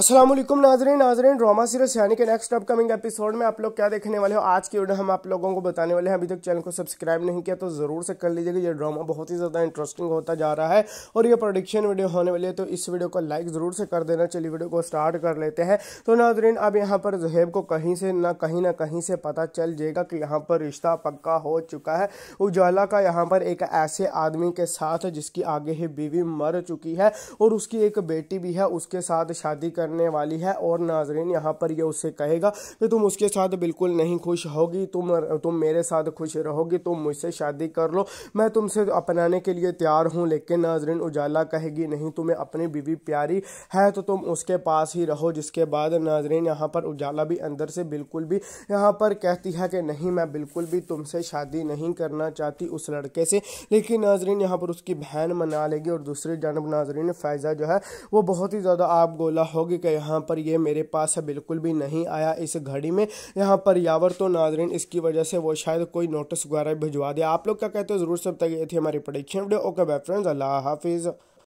असलम नाजरीन नाजरीन drama serious यानी कि नेक्स्ट अपकमिंग एपिसोड में आप लोग क्या देखने वाले हो आज की वीडियो हम आप लोगों को बताने वाले हैं अभी तक चैनल को सब्सक्राइब नहीं किया तो ज़रूर से कर लीजिएगा ये ड्रामा बहुत ही ज़्यादा इंटरेस्टिंग होता जा रहा है और ये प्रोडिक्शन वीडियो होने वाली है तो इस वीडियो को लाइक ज़रूर से कर देना चलिए वीडियो को स्टार्ट कर लेते हैं तो नाजरीन अब यहाँ पर जहेब को कहीं से ना कहीं ना कहीं से पता चल जाएगा कि यहाँ पर रिश्ता पक्का हो चुका है उजाला का यहाँ पर एक ऐसे आदमी के साथ जिसकी आगे ही बीवी मर चुकी है और उसकी एक बेटी भी है उसके साथ शादी करने वाली है और नाजरीन यहाँ पर ये उससे कहेगा कि तुम उसके साथ बिल्कुल नहीं खुश होगी तुम तुम मेरे साथ खुश रहोगी तुम मुझसे शादी कर लो मैं तुमसे अपनाने के लिए तैयार हूँ लेकिन नाजरीन उजाला कहेगी नहीं तुम्हें अपनी बीवी प्यारी है तो तुम उसके पास ही रहो जिसके बाद नाजरीन यहाँ पर उजाला भी अंदर से बिल्कुल भी यहाँ पर कहती है कि नहीं मैं बिल्कुल भी तुमसे शादी नहीं करना चाहती उस लड़के से लेकिन नाजरीन यहाँ पर उसकी बहन मना लेगी और दूसरी जानब नाजरीन फैज़ा जो है वो बहुत ही ज़्यादा आप गोला होगी ठीक है यहाँ पर ये मेरे पास है बिल्कुल भी नहीं आया इस घड़ी में यहाँ पर यावर तो नाजरीन इसकी वजह से वो शायद कोई नोटिस वगैरह भिजवा दे आप लोग क्या कहते हो ज़रूर सब तक ये थी हमारी production video okay bye friends अल्लाह हाफिज़